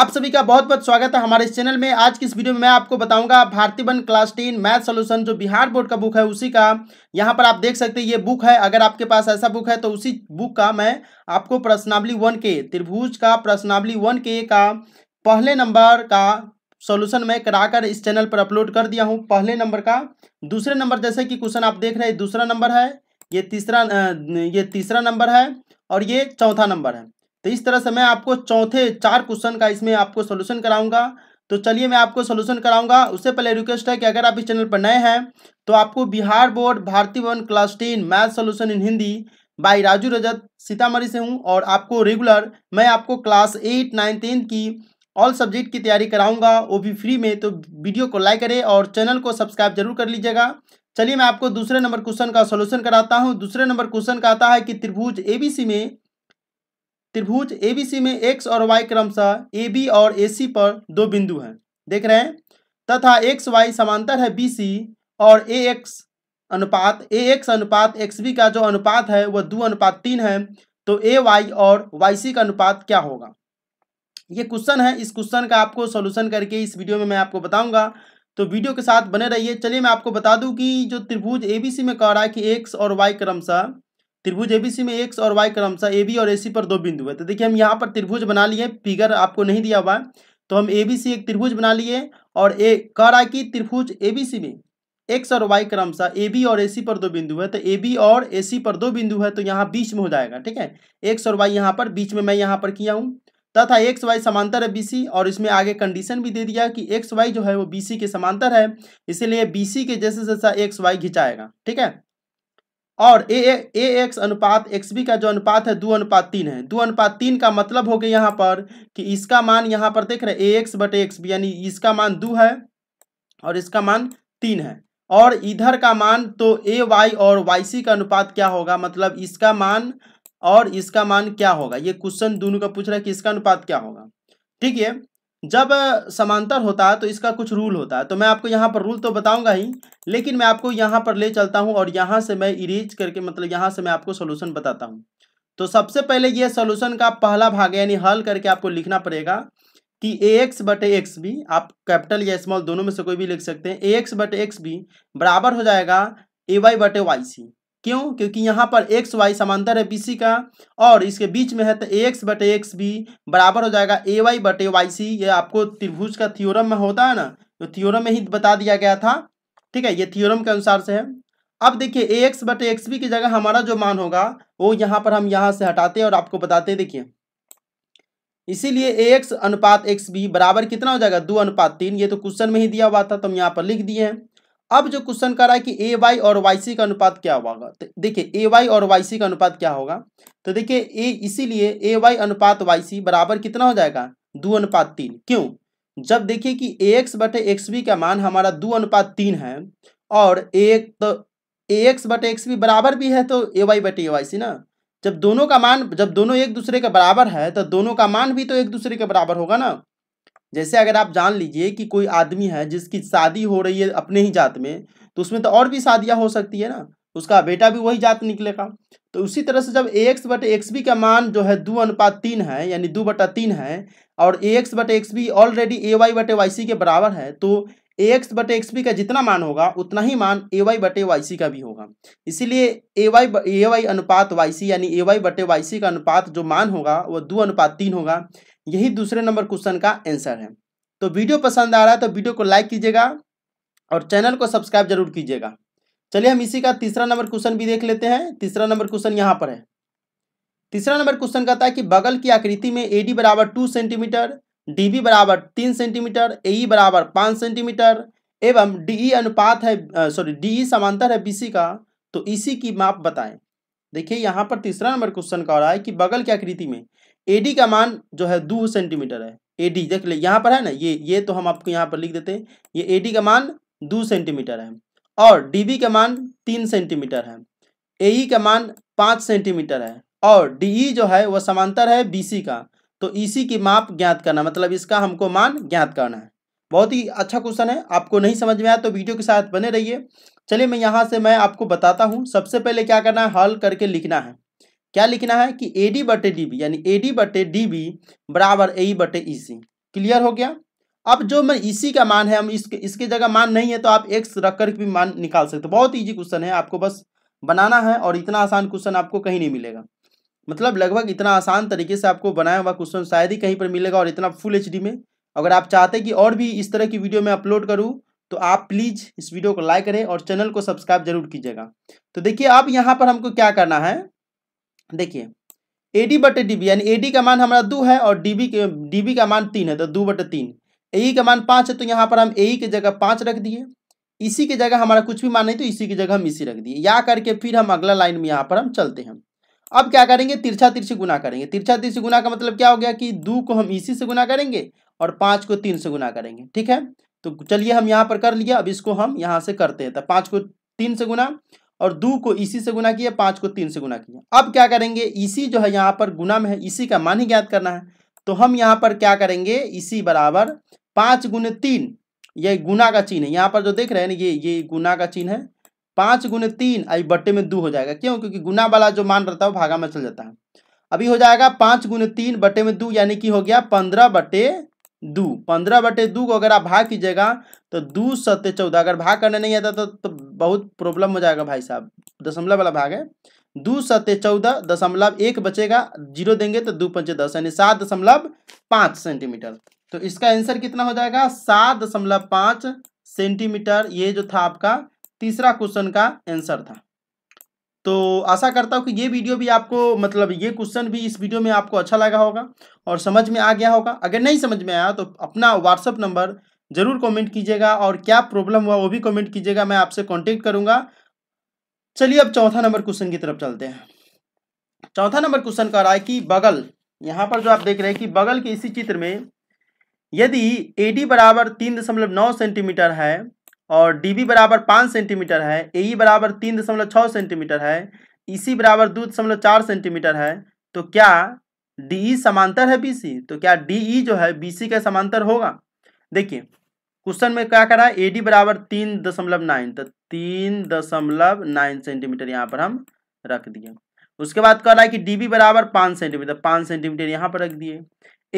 आप सभी का बहुत बहुत स्वागत है हमारे इस चैनल में आज की इस वीडियो में मैं आपको बताऊंगा भारतीय वन क्लास टेन मैथ सोल्यूशन जो बिहार बोर्ड का बुक है उसी का यहाँ पर आप देख सकते हैं ये बुक है अगर आपके पास ऐसा बुक है तो उसी बुक का मैं आपको प्रश्नावली वन के त्रिभुज का प्रश्नावली वन के का पहले नंबर का सोल्यूशन मैं कराकर इस चैनल पर अपलोड कर दिया हूँ पहले नंबर का दूसरे नंबर जैसे कि क्वेश्चन आप देख रहे हैं दूसरा नंबर है ये तीसरा ये तीसरा नंबर है और ये चौथा नंबर है तो इस तरह से मैं आपको चौथे चार क्वेश्चन का इसमें आपको सोल्यूशन कराऊंगा तो चलिए मैं आपको सोल्यूशन कराऊंगा उससे पहले रिक्वेस्ट है कि अगर आप इस चैनल पर नए हैं तो आपको बिहार बोर्ड भारतीय भवन class ten math solution in Hindi by Raju Rajat Sitamarhi से हूँ और आपको रेगुलर मैं आपको क्लास एट नाइन टेंथ की ऑल सब्जेक्ट की तैयारी कराऊंगा वो भी फ्री में तो वीडियो को लाइक करें और चैनल को सब्सक्राइब जरूर कर लीजिएगा चलिए मैं आपको दूसरे नंबर क्वेश्चन का सोल्यूशन कराता हूँ दूसरे नंबर क्वेश्चन का आता है कि त्रिभुज ए में त्रिभुज एबीसी में एक्स और वाई क्रमशः ए बी और ए सी पर दो बिंदु हैं देख रहे हैं तथा एक्स वाई समांतर है बी सी और ए एक्स अनुपात ए एक्स अनुपात एक्स बी का जो अनुपात है वह दो अनुपात तीन है तो ए वाई और वाई सी का अनुपात क्या होगा ये क्वेश्चन है इस क्वेश्चन का आपको सोल्यूशन करके इस वीडियो में मैं आपको बताऊंगा तो वीडियो के साथ बने रहिए चलिए मैं आपको बता दूं कि जो त्रिभुज एबीसी में कह रहा है कि एक्स और वाई क्रमशः त्रिभुज एबीसी में एक्स और वाई क्रमशः ए बी और ए सी पर दो बिंदु है तो देखिए हम यहाँ पर त्रिभुज बना लिए फिगर आपको नहीं दिया हुआ है तो हम ए बी सी एक त्रिभुज बना लिए और ए कह रहा है कि त्रिभुज ए बी सी में एक्स और वाई क्रमशः ए बी और ए सी पर दो बिंदु है तो ए बी और ए सी पर दो बिंदु है तो यहाँ बीच में हो जाएगा ठीक है एक्स और वाई यहाँ पर बीच में मैं यहाँ पर किया हूँ तथा एक्स वाई समांतर है बीसी और इसमें आगे कंडीशन भी दे दिया कि एक्स वाई जो है वो बी सी के समांतर है इसीलिए बी सी के जैसे जैसा एक्स वाई घिंचाएगा ठीक है और ए ए एक्स अनुपात एक्स बी का जो अनुपात है दो अनुपात तीन है दो अनुपात तीन का मतलब हो गया यहाँ पर कि इसका मान यहाँ पर देख रहे ए एक्स बटे एक्स बी यानी इसका मान दो है और इसका मान तीन है और इधर का मान तो ए वाई और वाई सी का अनुपात क्या होगा मतलब इसका मान और इसका मान क्या होगा ये क्वेश्चन दोनों का पूछ रहा है कि इसका अनुपात क्या होगा ठीक है जब समांतर होता है तो इसका कुछ रूल होता है तो मैं आपको यहाँ पर रूल तो बताऊंगा ही लेकिन मैं आपको यहाँ पर ले चलता हूँ और यहाँ से मैं इरेज करके मतलब यहाँ से मैं आपको सोल्यूशन बताता हूँ तो सबसे पहले ये सोल्यूशन का पहला भाग यानी हल करके आपको लिखना पड़ेगा कि ए एक्स बटे एक्स भी आप कैपिटल या स्मॉल दोनों में से कोई भी लिख सकते हैं ए एक्स बटे एक्स भी बराबर हो जाएगा ए वाई बटे वाई सी क्यों क्योंकि यहाँ पर एक्स वाई समांतर है बी का और इसके बीच में है तो ए एक्स बटे एक्स बी बराबर हो जाएगा ए वाई बटे वाई सी ये आपको त्रिभुज का थियोरम में होता है ना तो थियोरम में ही बता दिया गया था ठीक है ये थियोरम के अनुसार से है अब देखिए ए एक्स बटे एक्स बी की जगह हमारा जो मान होगा वो यहाँ पर हम यहाँ से हटाते हैं और आपको बताते देखिए इसीलिए ए एक्स अनुपात एक्स बी बराबर कितना हो जाएगा दो अनुपात तीन ये तो क्वेश्चन में ही दिया हुआ था तो हम यहाँ पर लिख दिए हैं अब जो क्वेश्चन कर रहा है कि ए वाई और वाई सी का अनुपात क्या होगा तो देखिए ए वाई और वाई सी का अनुपात क्या होगा तो देखिए ए इसीलिए ए वाई अनुपात वाई सी बराबर कितना हो जाएगा दो अनुपात तीन क्यों जब देखिए कि ए एक्स बटे एक्स बी का मान हमारा दो अनुपात तीन है और ए तो ए एक्स बटे एक्स बी बराबर भी है तो ए वाई बटे ए वाई सी ना जब दोनों का मान जब दोनों एक दूसरे के बराबर है तो दोनों का मान भी तो एक दूसरे के बराबर होगा ना जैसे अगर आप जान लीजिए कि कोई आदमी है जिसकी शादी हो रही है अपने ही जात में तो उसमें तो और भी शादियाँ हो सकती है ना उसका बेटा भी वही जात निकलेगा तो उसी तरह से जब ax एक्स बट एक्स बी का मान जो है दो अनुपात तीन है यानी दो बटा तीन है और ax एक्स बट X B already A Y बटे वाई सी के बराबर है तो ax एक्स एक्स बी का जितना मान होगा उतना ही मान ए वाई बटे वाई सी का भी होगा इसीलिए ए वाई ए वाई अनुपात वाई सी यानी ए वाई बटे वाई सी का अनुपात जो मान होगा वह दो अनुपात तीन होगा यही दूसरे नंबर क्वेश्चन का आंसर है तो वीडियो पसंद आ रहा है तो वीडियो को लाइक कीजिएगा और चैनल को सब्सक्राइब जरूर कीजिएगा चलिए हम इसी का तीसरा नंबर क्वेश्चन भी देख लेते हैं तीसरा नंबर क्वेश्चन यहाँ पर है तीसरा नंबर क्वेश्चन कहता है कि बगल की आकृति में ए डी बराबर टू सेंटीमीटर डी बी बराबर तीन सेंटीमीटर ए ई बराबर पाँच सेंटीमीटर एवं डी ई e अनुपात है सॉरी डी ई समांतर है बी सी का तो इसी की माप बताएं देखिए यहाँ पर तीसरा नंबर क्वेश्चन कह रहा है कि बगल की आकृति में एडी का मान जो है दो सेंटीमीटर है एडी देख ले यहाँ पर है ना ये ये तो हम आपको यहाँ पर लिख देते हैं ये एडी का मान दो सेंटीमीटर है और डीबी का मान तीन सेंटीमीटर है ए e का मान पाँच सेंटीमीटर है और डी e जो है वह समांतर है बीसी का तो सी e की माप ज्ञात करना मतलब इसका हमको मान ज्ञात करना है बहुत ही अच्छा क्वेश्चन है आपको नहीं समझ में आया तो वीडियो के साथ बने रहिए चलिए मैं यहाँ से मैं आपको बताता हूँ सबसे पहले क्या करना है हल करके लिखना है क्या लिखना है कि ए डी बटे डी बी यानी ए डी बटे डी बी बराबर ए e बटे ई सी क्लियर हो गया अब जो मैं इसी e का मान है हम इसके इसके जगह मान नहीं है तो आप एक्स रख कर भी मान निकाल सकते बहुत ईजी क्वेश्चन है आपको बस बनाना है और इतना आसान क्वेश्चन आपको कहीं नहीं मिलेगा मतलब लगभग इतना आसान तरीके से आपको बनाया हुआ क्वेश्चन शायद ही कहीं पर मिलेगा और इतना फुल एच में अगर आप चाहते हैं कि और भी इस तरह की वीडियो मैं अपलोड करूँ तो आप प्लीज़ इस वीडियो को लाइक करें और चैनल को सब्सक्राइब जरूर कीजिएगा तो देखिए अब यहाँ पर हमको क्या करना है देखिए ए डी बटे डी बी यानी ए डी का मान हमारा दो है और डी बी के डी बी का मान तीन है तो दो बटे तीन ए e का मान पाँच है तो यहाँ पर हम ए e की जगह पाँच रख दिए इसी की जगह हमारा कुछ भी मान नहीं तो इसी की जगह हम इसी रख दिए या करके फिर हम अगला लाइन में यहाँ पर हम चलते हैं अब क्या करेंगे तिरछा तिरछी गुना करेंगे तिरछा तिरछी गुना का मतलब क्या हो गया कि दो को हम इसी से गुना करेंगे और पाँच को तीन से गुना करेंगे ठीक है तो चलिए हम यहाँ पर कर लिया अब इसको हम यहाँ से करते हैं तो पाँच को तीन से गुना और दो को इसी से गुना किया पाँच को तीन से गुना किया अब क्या करेंगे इसी जो है यहाँ पर गुना में है इसी का मान ही ज्ञात करना है तो हम यहाँ पर क्या करेंगे इसी बराबर पाँच गुने तीन ये गुना का चिन्ह है यहाँ पर जो देख रहे हैं ये ये गुना का चिन्ह है पाँच गुने तीन अभी बट्टे में दो हो जाएगा क्यों क्योंकि गुना वाला जो मान रहता है वो भागा में चल जाता है अभी हो जाएगा पाँच गुने तीन बटे में दो यानी कि हो गया पंद्रह बटे दू पंद्रह बटे दू को अगर आप भाग कीजिएगा तो दू सत्य चौदह अगर भाग करने नहीं आता तो, तो बहुत प्रॉब्लम हो जाएगा भाई साहब दशमलव वाला भाग है दू सत्य चौदह दशमलव एक बचेगा जीरो देंगे तो दो पंचे दस यानी सात दशमलव पाँच सेंटीमीटर तो इसका आंसर कितना हो जाएगा सात दशमलव पाँच सेंटीमीटर ये जो था आपका तीसरा क्वेश्चन का आंसर था तो आशा करता हूँ कि ये वीडियो भी आपको मतलब ये क्वेश्चन भी इस वीडियो में आपको अच्छा लगा होगा और समझ में आ गया होगा अगर नहीं समझ में आया तो अपना व्हाट्सअप नंबर ज़रूर कमेंट कीजिएगा और क्या प्रॉब्लम हुआ वो भी कमेंट कीजिएगा मैं आपसे कांटेक्ट करूंगा चलिए अब चौथा नंबर क्वेश्चन की तरफ चलते हैं चौथा नंबर क्वेश्चन कह रहा है कि बगल यहाँ पर जो आप देख रहे हैं कि बगल के इसी चित्र में यदि ए डी बराबर तीन दशमलव नौ सेंटीमीटर है और डी बी बराबर पाँच सेंटीमीटर है ए ई बराबर तीन दशमलव छः सेंटीमीटर है ई सी बराबर दो दशमलव चार सेंटीमीटर है तो क्या डी ई समांतर है बी सी तो क्या डी ई जो है बी सी के समांतर होगा देखिए क्वेश्चन में क्या करा है ए डी बराबर तीन दशमलव नाइन तो तीन दशमलव नाइन सेंटीमीटर यहाँ पर हम रख दिए उसके बाद कह रहा है कि डी बी बराबर पाँच सेंटीमीटर पाँच सेंटीमीटर यहाँ पर रख दिए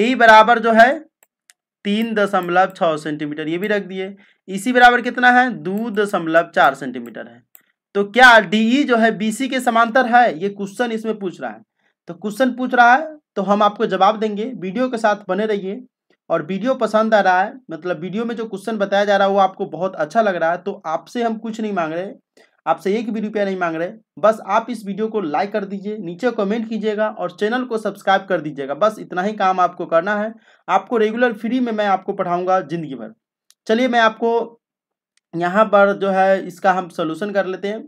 ए बराबर जो है तीन दशमलव छः सेंटीमीटर ये भी रख दिए इसी बराबर कितना है दो दशमलव चार सेंटीमीटर है तो क्या डीई e जो है बीसी के समांतर है ये क्वेश्चन इसमें पूछ रहा है तो क्वेश्चन पूछ रहा है तो हम आपको जवाब देंगे वीडियो के साथ बने रहिए और वीडियो पसंद आ रहा है मतलब वीडियो में जो क्वेश्चन बताया जा रहा है वो आपको बहुत अच्छा लग रहा है तो आपसे हम कुछ नहीं मांग रहे आपसे एक भी रुपया नहीं मांग रहे बस आप इस वीडियो को लाइक कर दीजिए नीचे कमेंट कीजिएगा और चैनल को सब्सक्राइब कर दीजिएगा बस इतना ही काम आपको करना है आपको रेगुलर फ्री में मैं आपको पढ़ाऊंगा जिंदगी भर चलिए मैं आपको यहाँ पर जो है इसका हम सोल्यूशन कर लेते हैं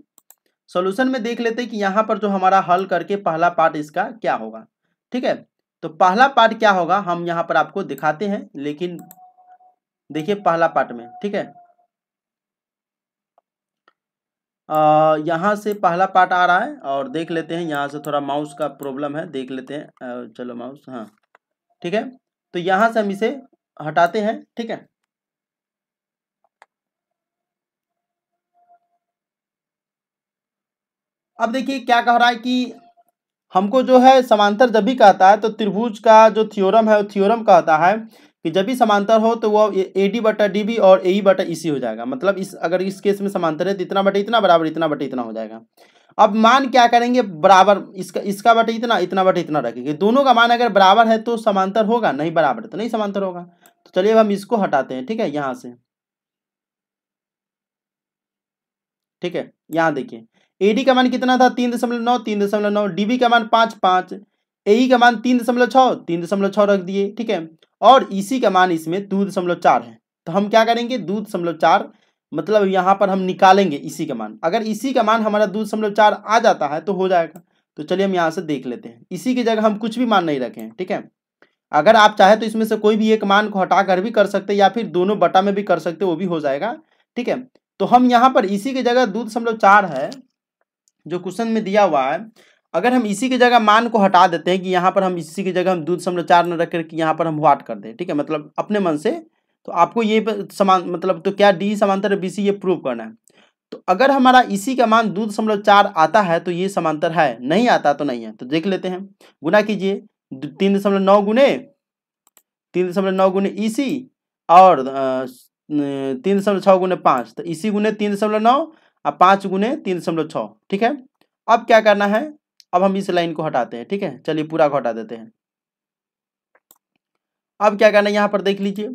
सोल्यूशन में देख लेते हैं कि यहाँ पर जो हमारा हल करके पहला पार्ट इसका क्या होगा ठीक है तो पहला पार्ट क्या होगा हम यहाँ पर आपको दिखाते हैं लेकिन देखिए पहला पार्ट में ठीक है यहाँ से पहला पार्ट आ रहा है और देख लेते हैं यहाँ से थोड़ा माउस का प्रॉब्लम है देख लेते हैं चलो माउस हाँ ठीक है तो यहाँ से हम इसे हटाते हैं ठीक है अब देखिए क्या कह रहा है कि हमको जो है समांतर जब भी कहता है तो त्रिभुज का जो थियोरम है वो थियोरम कहता है कि जब भी समांतर हो तो वो ए डी बटा डी बी और ए बटा ई सी हो जाएगा मतलब इस अगर इस केस में समांतर है तो इतना बटे इतना बराबर इतना बटे इतना हो जाएगा अब मान क्या करेंगे बराबर इसका इसका बटे इतना इतना बटे इतना रखेंगे दोनों का मान अगर बराबर है तो समांतर होगा नहीं बराबर तो नहीं समांतर होगा तो चलिए अब हम इसको हटाते हैं ठीक है यहाँ से ठीक है यहाँ देखिए एडी का मान कितना था तीन दशमलव नौ तीन दशमलव नौ डीबी का मान पाँच पाँच ए e का मान तीन दशमलव छः तीन दशमलव छः रख दिए ठीक है और ईसी e का मान इसमें दो दशमलव चार है तो हम क्या करेंगे दो दशमलव चार मतलब यहाँ पर हम निकालेंगे इसी e का मान अगर इसी का मान हमारा दो दशमलव चार आ जाता है तो हो जाएगा तो चलिए हम यहाँ से देख लेते हैं इसी की जगह हम कुछ भी मान नहीं रखे हैं ठीक है अगर आप चाहे तो इसमें से कोई भी एक मान को हटा कर भी कर सकते या फिर दोनों बटा में भी कर सकते वो भी हो जाएगा ठीक है तो हम यहाँ पर इसी की जगह दो दशमलव चार है जो क्वेश्चन में दिया हुआ है अगर हम इसी की जगह मान को हटा देते हैं कि यहाँ पर हम इसी की जगह हम दूध समर चार न रख करके यहाँ पर हम वाट कर दें ठीक है मतलब अपने मन से तो आपको ये समान मतलब तो क्या डी समांतर बी सी ये प्रूव करना है तो अगर हमारा इसी का मान दो दशमलव चार आता है तो ये समांतर है नहीं आता तो नहीं है तो देख लेते हैं गुना कीजिए तीन दशमलव नौ गुने तीन दशमलव नौ गुने इसी e और तीन दशमलव छः गुने पाँच तो इसी e गुने तीन दशमलव नौ अब पाँच गुने तीन दशमलव छः ठीक है अब क्या करना है अब हम इस लाइन को हटाते हैं ठीक है चलिए पूरा को हटा देते हैं अब क्या करना है यहाँ पर देख लीजिए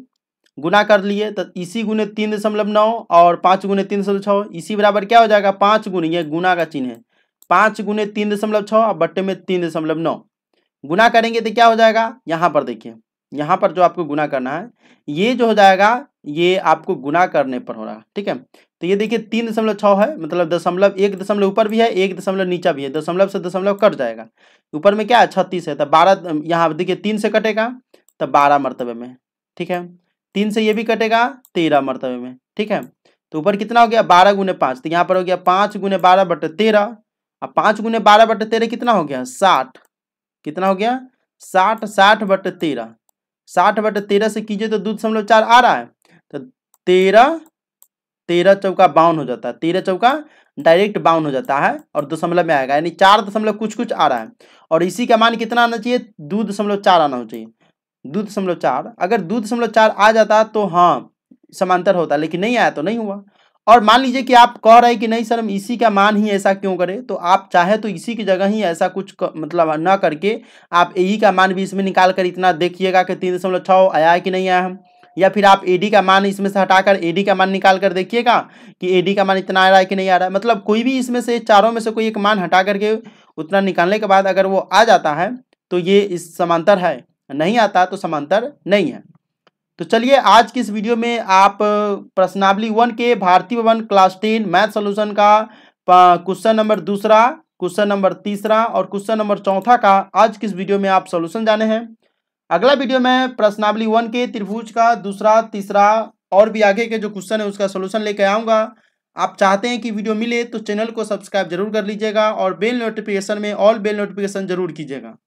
गुना कर लिए तो इसी गुने तीन दशमलव नौ और पाँच गुने तीन दशमलव छः इसी बराबर क्या हो जाएगा पाँच गुने ये गुना का चिन्ह है पाँच गुने तीन दशमलव छः और बट्टे में तीन दशमलव नौ गुना करेंगे तो क्या हो जाएगा यहाँ पर देखिए यहाँ पर जो आपको गुना करना है ये जो हो जाएगा ये आपको गुना करने पर हो रहा है ठीक है तो ये देखिए तीन दशमलव छः है मतलब दशमलव एक दशमलव ऊपर भी है एक दशमलव नीचा भी है दशमलव से दशमलव कट जाएगा ऊपर में क्या है छत्तीस है तो बारह यहाँ देखिए तीन से कटेगा तो बारह मरतबे में ठीक है तीन से ये भी कटेगा तेरह मरतबे में ठीक है तो ऊपर कितना हो गया बारह गुने पाँच तो यहाँ पर हो गया पाँच गुने बारह बटे तेरह अब पाँच गुने बारह बट तेरह कितना हो गया साठ कितना हो गया साठ साठ बटे तेरह साठ बटे तेरह से कीजिए तो दो दशमलव चार आ रहा है तो तेरह तेरह चौका बावन हो जाता है तेरह चौका डायरेक्ट बावन हो जाता है और दशमलव में आएगा यानी चार दशमलव कुछ कुछ आ रहा है और इसी का मान कितना आना चाहिए दो दशमलव चार आना चाहिए दो दशमलव चार अगर दो दशमलव चार आ जाता तो हाँ समांतर होता लेकिन नहीं आया तो नहीं हुआ और मान लीजिए कि आप कह रहे हैं कि नहीं सर हम इसी का मान ही ऐसा क्यों करें तो आप चाहे तो इसी की जगह ही ऐसा कुछ कर, मतलब ना करके आप ए का मान भी इसमें निकाल कर इतना देखिएगा कि तीन दशमलव छः आया है कि नहीं आया हम या फिर आप ए का मान इसमें से हटाकर ए का मान निकाल कर देखिएगा कि ए का मान इतना आ रहा है कि नहीं आ रहा है मतलब कोई भी इसमें से चारों में से कोई एक मान हटा करके उतना निकालने के बाद अगर वो आ जाता है तो ये इस समांतर है नहीं आता तो समांतर नहीं है तो चलिए आज की इस वीडियो में आप प्रश्नावली वन के भारतीय भवन क्लास टेन मैथ सोल्यूशन का क्वेश्चन नंबर दूसरा क्वेश्चन नंबर तीसरा और क्वेश्चन नंबर चौथा का आज की इस वीडियो में आप सोल्यूशन जाने हैं अगला वीडियो में प्रश्नावली वन के त्रिभुज का दूसरा तीसरा और भी आगे के जो क्वेश्चन है उसका सोल्यूशन लेके आऊँगा आप चाहते हैं कि वीडियो मिले तो चैनल को सब्सक्राइब जरूर कर लीजिएगा और बेल नोटिफिकेशन में ऑल बेल नोटिफिकेशन जरूर कीजिएगा